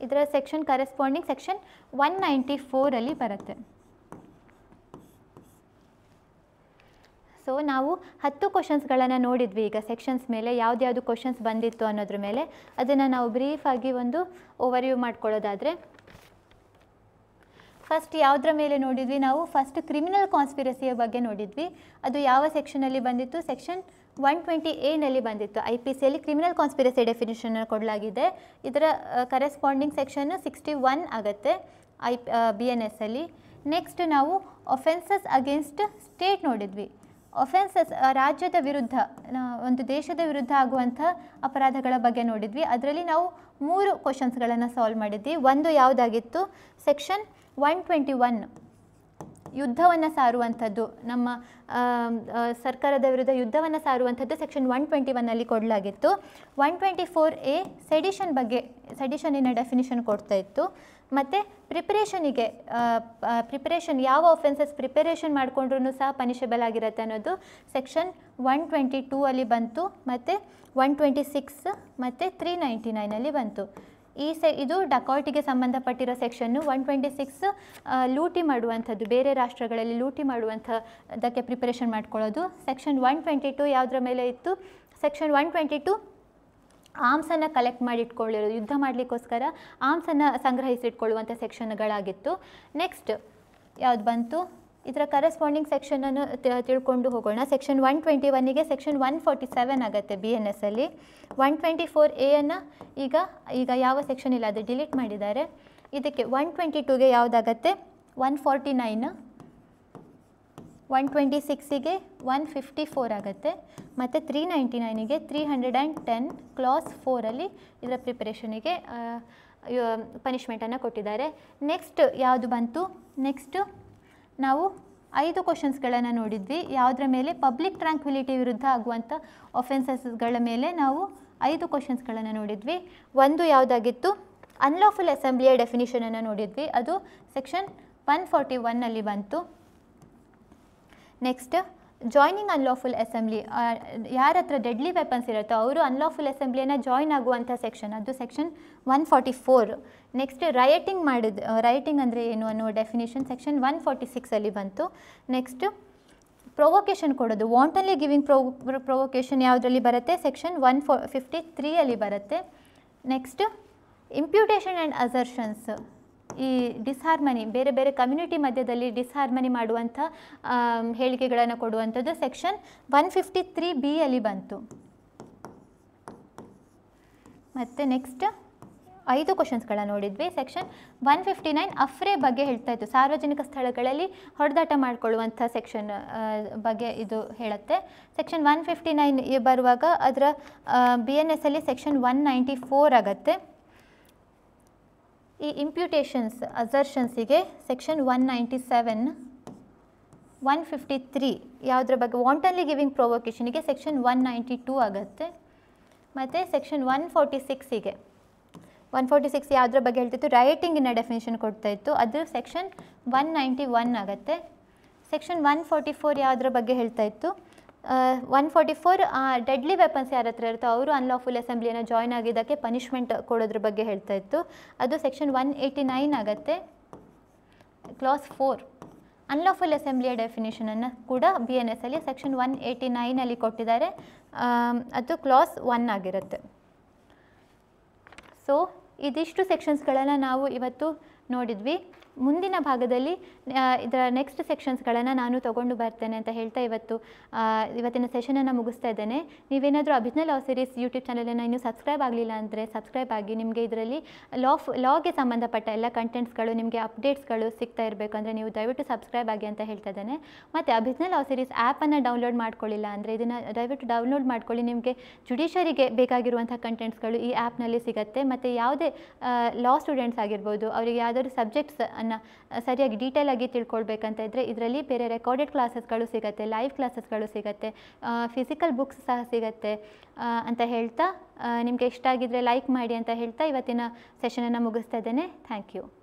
ಇದರ section corresponding section one ninety ಫೋರಲ್ಲಿ ಬರುತ್ತೆ ಸೊ ನಾವು ಹತ್ತು ಕ್ವಶನ್ಸ್ಗಳನ್ನು ನೋಡಿದ್ವಿ ಈಗ ಸೆಕ್ಷನ್ಸ್ ಮೇಲೆ ಯಾವ್ದು ಕ್ವಶನ್ಸ್ ಬಂದಿತ್ತು ಅನ್ನೋದ್ರ ಮೇಲೆ ಅದನ್ನು ನಾವು ಬ್ರೀಫಾಗಿ ಒಂದು ಓವರ್ವ್ಯೂ ಮಾಡ್ಕೊಳ್ಳೋದಾದರೆ ಫಸ್ಟ್ ಯಾವುದ್ರ ಮೇಲೆ ನೋಡಿದ್ವಿ ನಾವು ಫಸ್ಟ್ ಕ್ರಿಮಿನಲ್ ಕಾನ್ಸ್ಪಿರಸಿಯ ಬಗ್ಗೆ ನೋಡಿದ್ವಿ ಅದು ಯಾವ ಸೆಕ್ಷನಲ್ಲಿ ಬಂದಿತ್ತು ಸೆಕ್ಷನ್ ಒನ್ ಟ್ವೆಂಟಿ ಎನಲ್ಲಿ ಬಂದಿತ್ತು ಐ ಪಿ ಸಿಯಲ್ಲಿ ಕ್ರಿಮಿನಲ್ ಕಾನ್ಸ್ಪಿರಸಿ ಡೆಫಿನೇಷನ್ ಕೊಡಲಾಗಿದೆ ಇದರ ಕರೆಸ್ಪಾಂಡಿಂಗ್ ಸೆಕ್ಷನ್ ಸಿಕ್ಸ್ಟಿ ಒನ್ ಆಗುತ್ತೆ ಐ ಬಿ ಎನ್ ಎಸ್ ಅಲ್ಲಿ ನೆಕ್ಸ್ಟ್ ನಾವು ಒಫೆನ್ಸಸ್ ಅಗೇನ್ಸ್ಟ್ ಸ್ಟೇಟ್ ನೋಡಿದ್ವಿ ಒಫೆನ್ಸಸ್ ರಾಜ್ಯದ ವಿರುದ್ಧ ಒಂದು ದೇಶದ ವಿರುದ್ಧ ಆಗುವಂಥ ಅಪರಾಧಗಳ ಬಗ್ಗೆ ನೋಡಿದ್ವಿ ಅದರಲ್ಲಿ ನಾವು ಮೂರು ಕ್ವಶನ್ಸ್ಗಳನ್ನು ಸಾಲ್ವ್ ಮಾಡಿದ್ವಿ ಒಂದು ಯಾವುದಾಗಿತ್ತು ಸೆಕ್ಷನ್ ಒನ್ ಟ್ವೆಂಟಿ ಒನ್ ಯುದ್ಧವನ್ನು ಸಾರುವಂಥದ್ದು ನಮ್ಮ ಸರ್ಕಾರದ ವಿರುದ್ಧ ಯುದ್ಧವನ್ನು ಸಾರುವಂಥದ್ದು ಸೆಕ್ಷನ್ ಒನ್ ಟ್ವೆಂಟಿ ಒನ್ನಲ್ಲಿ ಕೊಡಲಾಗಿತ್ತು one twenty four A sedition ಬಗ್ಗೆ ಸಡಿಷನಿನ ಡೆಫಿನಿಷನ್ ಕೊಡ್ತಾ ಇತ್ತು ಮತ್ತು ಪ್ರಿಪ್ರೇಷನಿಗೆ ಪ್ರಿಪರೇಷನ್ ಯಾವ ಅಫೆನ್ಸಸ್ ಪ್ರಿಪರೇಷನ್ ಮಾಡಿಕೊಂಡ್ರೂ ಸಹ ಪನಿಷಬಲ್ ಆಗಿರುತ್ತೆ ಅನ್ನೋದು ಸೆಕ್ಷನ್ ಒನ್ ಟ್ವೆಂಟಿ ಟೂ ಅಲ್ಲಿ ಬಂತು ಮತ್ತು ಒನ್ ಟ್ವೆಂಟಿ ಸಿಕ್ಸ್ ಮತ್ತು ತ್ರೀ ನೈಂಟಿ ನೈನಲ್ಲಿ ಬಂತು ಈ ಸೆ ಇದು ಡಕೌಟಿಗೆ ಸಂಬಂಧಪಟ್ಟಿರೋ ಸೆಕ್ಷನ್ನು ಒನ್ ಟ್ವೆಂಟಿ ಸಿಕ್ಸ್ ಲೂಟಿ ಮಾಡುವಂಥದ್ದು ಬೇರೆ ರಾಷ್ಟ್ರಗಳಲ್ಲಿ ಲೂಟಿ ಮಾಡುವಂಥದ್ದಕ್ಕೆ ಪ್ರಿಪರೇಷನ್ ಮಾಡ್ಕೊಳ್ಳೋದು ಸೆಕ್ಷನ್ ಒನ್ ಟ್ವೆಂಟಿ ಟು ಯಾವುದ್ರ ಮೇಲೆ ಇತ್ತು ಸೆಕ್ಷನ್ ಒನ್ ಟ್ವೆಂಟಿ ಟು ಆಮ್ಸನ್ನು ಕಲೆಕ್ಟ್ ಮಾಡಿ ಇಟ್ಕೊಳ್ಳಿರೋದು ಯುದ್ಧ ಮಾಡಲಿಕ್ಕೋಸ್ಕರ ಆಮ್ಸನ್ನು ಸಂಗ್ರಹಿಸಿಟ್ಕೊಳ್ಳುವಂಥ ಸೆಕ್ಷನ್ಗಳಾಗಿತ್ತು ನೆಕ್ಸ್ಟ್ ಯಾವ್ದು ಬಂತು ಇದರ ಕರೆಸ್ಪಾಂಡಿಂಗ್ ಸೆಕ್ಷನನ್ನು ತಿಳ್ಕೊಂಡು ಹೋಗೋಣ ಸೆಕ್ಷನ್ ಒನ್ ಟ್ವೆಂಟಿ ಒನ್ನಿಗೆ ಸೆಕ್ಷನ್ ಒನ್ ಫೋರ್ಟಿ ಸೆವೆನ್ ಆಗುತ್ತೆ ಬಿ ಎನ್ ಎಸ್ ಅಲ್ಲಿ ಒನ್ ಟ್ವೆಂಟಿ ಫೋರ್ ಎಯನ್ನು ಈಗ ಈಗ ಯಾವ ಸೆಕ್ಷನ್ ಇಲ್ಲ ಅದು ಡಿಲೀಟ್ ಮಾಡಿದ್ದಾರೆ ಇದಕ್ಕೆ ಒನ್ ಟ್ವೆಂಟಿ ಟೂಗೆ ಯಾವುದಾಗತ್ತೆ one forty nine one twenty ಸಿಕ್ಸಿಗೆ ಒನ್ ಫಿಫ್ಟಿ ಫೋರ್ ಆಗುತ್ತೆ ಮತ್ತು ತ್ರೀ ನೈಂಟಿ ನೈನಿಗೆ three hundred and ten clause ಫೋರಲ್ಲಿ ಇದರ ಪ್ರಿಪರೇಷನಿಗೆ ಪನಿಷ್ಮೆಂಟನ್ನು ಕೊಟ್ಟಿದ್ದಾರೆ ನೆಕ್ಸ್ಟ್ ಯಾವುದು ಬಂತು ನೆಕ್ಸ್ಟು ನಾವು ಐದು ಕ್ವಶನ್ಸ್ಗಳನ್ನು ನೋಡಿದ್ವಿ ಯಾವುದರ ಮೇಲೆ ಪಬ್ಲಿಕ್ ಟ್ರಾಂಕ್ವಿಲಿಟಿ ವಿರುದ್ಧ ಆಗುವಂಥ ಒಫೆನ್ಸಸ್ಗಳ ಮೇಲೆ ನಾವು ಐದು ಕ್ವಶನ್ಸ್ಗಳನ್ನು ನೋಡಿದ್ವಿ ಒಂದು ಯಾವುದಾಗಿತ್ತು ಅನ್ಲಾಫುಲ್ ಅಸೆಂಬ್ಲಿಯ ಡೆಫಿನಿಷನನ್ನು ನೋಡಿದ್ವಿ ಅದು ಸೆಕ್ಷನ್ ಒನ್ ಫಾರ್ಟಿ ಒನ್ನಲ್ಲಿ ಬಂತು ನೆಕ್ಸ್ಟ್ ಜಾಯ್ನಿಂಗ್ ಅನ್ಲಾಫುಲ್ ಅಸೆಂಬ್ಲಿ ಯಾರ ಹತ್ರ ಡೆಡ್ಲಿ ವೆಪನ್ಸ್ ಇರುತ್ತೋ ಅವರು ಅನ್ಲಾಫುಲ್ ಅಸೆಂಬ್ಲಿಯನ್ನು ಜಾಯ್ನ್ ಆಗುವಂಥ ಸೆಕ್ಷನ್ ಅದು section one forty four next rioting ಮಾಡಿದ ರೈಟಿಂಗ್ ಅಂದರೆ ಏನು ಅನ್ನೋ ಡೆಫಿನೇಷನ್ ಸೆಕ್ಷನ್ ಒನ್ ಫಾರ್ಟಿ ಸಿಕ್ಸಲ್ಲಿ ಬಂತು ನೆಕ್ಸ್ಟ್ ಪ್ರೊವೊಕೇಶನ್ ಕೊಡೋದು ವಾಂಟನ್ಲಿ ಗಿವಿಂಗ್ ಪ್ರೊ ಪ್ರೊವೊಕೇಶನ್ ಯಾವುದರಲ್ಲಿ ಬರುತ್ತೆ ಸೆಕ್ಷನ್ ಒನ್ ಫೋ ಫಿಫ್ಟಿ ತ್ರೀಯಲ್ಲಿ ಬರುತ್ತೆ ನೆಕ್ಸ್ಟ್ ಇಂಪ್ಯೂಟೇಷನ್ ಆ್ಯಂಡ್ ಅಸರ್ಷನ್ಸ್ ಈ ಡಿಸ್ಹಾರ್ಮನಿ ಬೇರೆ ಬೇರೆ ಕಮ್ಯುನಿಟಿ ಮಧ್ಯದಲ್ಲಿ ಡಿಸ್ಹಾರ್ಮನಿ ಮಾಡುವಂಥ ಹೇಳಿಕೆಗಳನ್ನು ಕೊಡುವಂಥದ್ದು ಸೆಕ್ಷನ್ ಒನ್ ಫಿಫ್ಟಿ ತ್ರೀ ಬಿಯಲ್ಲಿ ಬಂತು ಮತ್ತು ನೆಕ್ಸ್ಟ್ ಐದು ಕ್ವಶನ್ಸ್ಗಳನ್ನು ನೋಡಿದ್ವಿ section one fifty nine affray ಬಗ್ಗೆ ಹೇಳ್ತಾ ಇತ್ತು ಸಾರ್ವಜನಿಕ ಸ್ಥಳಗಳಲ್ಲಿ ಹೊಡೆದಾಟ ಮಾಡಿಕೊಳ್ಳುವಂಥ ಸೆಕ್ಷನ್ ಬಗ್ಗೆ ಇದು ಹೇಳುತ್ತೆ ಸೆಕ್ಷನ್ ಒನ್ ಫಿಫ್ಟಿ ನೈನ್ ಬರುವಾಗ ಅದರ ಬಿ ಎನ್ ಎಸ್ ಅಲ್ಲಿ ಸೆಕ್ಷನ್ ಒನ್ ನೈಂಟಿ ಫೋರ್ ಆಗುತ್ತೆ ಈ ಇಂಪ್ಯೂಟೇಷನ್ಸ್ ಅಸರ್ಷನ್ಸಿಗೆ section one ninety seven one fifty three ಯಾವುದ್ರ ಬಗ್ಗೆ ವಾಂಟನ್ಲಿ ಗಿವಿಂಗ್ ಪ್ರೊವೊಕೇಷನಿಗೆ ಸೆಕ್ಷನ್ ಒನ್ ನೈಂಟಿ ಟೂ ಆಗುತ್ತೆ ಮತ್ತು ಸೆಕ್ಷನ್ ಒನ್ ಫೋರ್ಟಿ ಸಿಕ್ಸಿಗೆ ಒನ್ ಫೋರ್ಟಿ ಸಿಕ್ಸ್ ಯಾವುದ್ರ ಬಗ್ಗೆ ಹೇಳ್ತಿತ್ತು ರೈಟಿಂಗಿನ ಡೆಫಿನೇಷನ್ ಕೊಡ್ತಾ ಇತ್ತು ಅದು ಸೆಕ್ಷನ್ ಒನ್ ನೈಂಟಿ ಒನ್ ಆಗುತ್ತೆ ಸೆಕ್ಷನ್ ಒನ್ ಫೋರ್ಟಿ ಫೋರ್ ಯಾವುದ್ರ ಬಗ್ಗೆ ಹೇಳ್ತಾ ಇತ್ತು one forty four deadly weapons ಯಾರ ಹತ್ರ ಇರುತ್ತೋ ಅವರು ಅನ್ಲಾಫುಲ್ ಅಸೆಂಬ್ಲಿಯನ್ನು ಜಾಯ್ನ್ ಆಗಿದ್ದಕ್ಕೆ ಪನಿಷ್ಮೆಂಟ್ ಕೊಡೋದ್ರ ಬಗ್ಗೆ ಹೇಳ್ತಾ ಇತ್ತು ಅದು ಸೆಕ್ಷನ್ ಒನ್ ಏಯ್ಟಿ ನೈನ್ ಆಗುತ್ತೆ ಕ್ಲಾಸ್ ಫೋರ್ ಅನ್ಲಾಫುಲ್ ಅಸೆಂಬ್ಲಿಯ ಡೆಫಿನೇಷನನ್ನು ಕೂಡ ಬಿ ಎನ್ ಎಸ್ ಅಲ್ಲಿ ಸೆಕ್ಷನ್ ಒನ್ ಏಯ್ಟಿ ನೈನಲ್ಲಿ ಕೊಟ್ಟಿದ್ದಾರೆ ಅದು ಕ್ಲಾಸ್ ಒನ್ ಆಗಿರುತ್ತೆ ಸೊ ಇದಿಷ್ಟು ಸೆಕ್ಷನ್ಸ್ಗಳನ್ನು ನಾವು ಇವತ್ತು ನೋಡಿದ್ವಿ ಮುಂದಿನ ಭಾಗದಲ್ಲಿ ಇದರ ನೆಕ್ಸ್ಟ್ ಸೆಕ್ಷನ್ಸ್ಗಳನ್ನು ನಾನು ತಗೊಂಡು ಬರ್ತೇನೆ ಅಂತ ಹೇಳ್ತಾ ಇವತ್ತು ಇವತ್ತಿನ ಸೆಷನನ್ನು ಮುಗಿಸ್ತಾ ಇದ್ದೇನೆ ನೀವೇನಾದರೂ ಅಭಿಜ್ಞಾ ಲಾ ಸೀರೀಸ್ ಯೂಟ್ಯೂಬ್ ಚಾನಲನ್ನು ಇನ್ನೂ ಸಬ್ಸ್ಕ್ರೈಬ್ ಆಗಲಿಲ್ಲ ಅಂದರೆ ಸಬ್ಸ್ಕ್ರೈಬ್ ಆಗಿ ನಿಮಗೆ ಇದರಲ್ಲಿ ಲಾ ಲಾಗೆ ಸಂಬಂಧಪಟ್ಟ ಎಲ್ಲ ಕಂಟೆಂಟ್ಸ್ಗಳು ನಿಮಗೆ ಅಪ್ಡೇಟ್ಸ್ಗಳು ಸಿಗ್ತಾ ಇರಬೇಕು ಅಂದರೆ ನೀವು ದಯವಿಟ್ಟು ಸಬ್ಸ್ಕ್ರೈಬ್ ಆಗಿ ಅಂತ ಹೇಳ್ತಾ ಇದ್ದೇನೆ ಮತ್ತು ಅಭಿಜ್ಞಾ ಲಾ ಸೀರೀಸ್ ಆ್ಯಪನ್ನು ಡೌನ್ಲೋಡ್ ಮಾಡ್ಕೊಳ್ಳಿಲ್ಲ ಅಂದರೆ ಇದನ್ನು ದಯವಿಟ್ಟು ಡೌನ್ಲೋಡ್ ಮಾಡ್ಕೊಳ್ಳಿ ನಿಮಗೆ ಜುಡಿಷರಿಗೆ ಬೇಕಾಗಿರುವಂಥ ಕಂಟೆಂಟ್ಸ್ಗಳು ಈ ಆ್ಯಪ್ನಲ್ಲಿ ಸಿಗುತ್ತೆ ಮತ್ತು ಯಾವುದೇ ಲಾ ಸ್ಟೂಡೆಂಟ್ಸ್ ಆಗಿರ್ಬೋದು ಅವರಿಗೆ ಯಾವುದಾದ್ರು ಸಬ್ಜೆಕ್ಟ್ಸ್ ಅನ್ನು ಸರಿಯಾಗಿ ಡೀಟೇಲ್ ಆಗಿ ತಿಳ್ಕೊಳ್ಬೇಕಂತ ಇದ್ದರೆ ಇದರಲ್ಲಿ ಬೇರೆ ರೆಕಾರ್ಡೆಡ್ ಕ್ಲಾಸಸ್ಗಳು ಸಿಗುತ್ತೆ ಲೈವ್ ಕ್ಲಾಸಸ್ಗಳು ಸಿಗುತ್ತೆ ಫಿಸಿಕಲ್ ಬುಕ್ಸ್ ಸಹ ಸಿಗುತ್ತೆ ಅಂತ ಹೇಳ್ತಾ ನಿಮಗೆ ಇಷ್ಟ ಆಗಿದ್ದರೆ ಲೈಕ್ ಮಾಡಿ ಅಂತ ಹೇಳ್ತಾ ಇವತ್ತಿನ ಸೆಷನನ್ನು ಮುಗಿಸ್ತಾ ಇದ್ದೇನೆ ಥ್ಯಾಂಕ್ ಯು